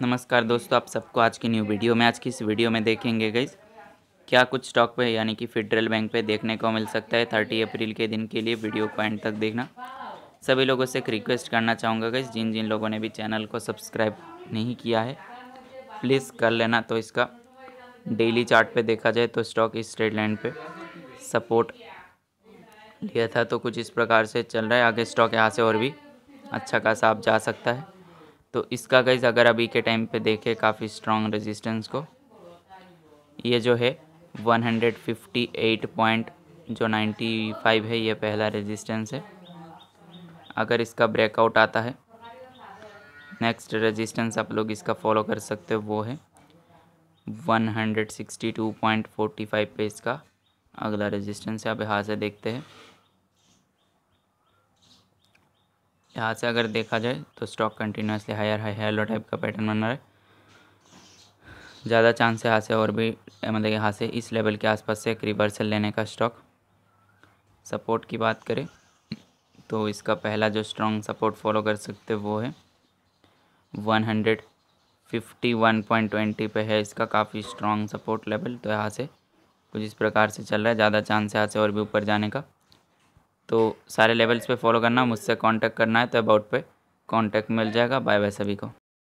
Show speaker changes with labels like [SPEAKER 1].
[SPEAKER 1] नमस्कार दोस्तों आप सबको आज की न्यू वीडियो में आज की इस वीडियो में देखेंगे गई क्या कुछ स्टॉक पे यानी कि फेडरल बैंक पे देखने को मिल सकता है थर्टी अप्रैल के दिन के लिए वीडियो को एंड तक देखना सभी लोगों से एक रिक्वेस्ट करना चाहूँगा गई जिन जिन लोगों ने भी चैनल को सब्सक्राइब नहीं किया है प्लीज़ कर लेना तो इसका डेली चार्ट पे देखा जाए तो स्टॉक इस ट्रेड लाइन पर सपोर्ट लिया था तो कुछ इस प्रकार से चल रहा है आगे स्टॉक यहाँ से और भी अच्छा खासा आप जा सकता है तो इसका गैस अगर अभी के टाइम पे देखें काफ़ी स्ट्रॉन्ग रेजिस्टेंस को ये जो है 158 पॉइंट जो 95 है ये पहला रेजिस्टेंस है अगर इसका ब्रेकआउट आता है नेक्स्ट रेजिस्टेंस आप लोग इसका फॉलो कर सकते हो वो है 162.45 पे इसका अगला रेजिस्टेंस है आप यहाँ से देखते हैं यहाँ से अगर देखा जाए तो stock continuously higher high hello type का पैटर्न बन रहा है ज़्यादा चांस है यहाँ से और भी मतलब यहाँ से इस लेवल के आसपास से एक रिवर्सल लेने का स्टॉक सपोर्ट की बात करें तो इसका पहला जो स्ट्रॉन्ग सपोर्ट फॉलो कर सकते वो है one hundred fifty one point twenty पे है इसका काफ़ी स्ट्रॉन्ग सपोर्ट लेवल तो यहाँ से कुछ इस प्रकार से चल रहा है ज़्यादा चांस है यहाँ से और भी ऊपर जाने का तो सारे लेवल्स पे फॉलो करना मुझसे कांटेक्ट करना है तो अबाउट पे कांटेक्ट मिल जाएगा बाय बाय सभी को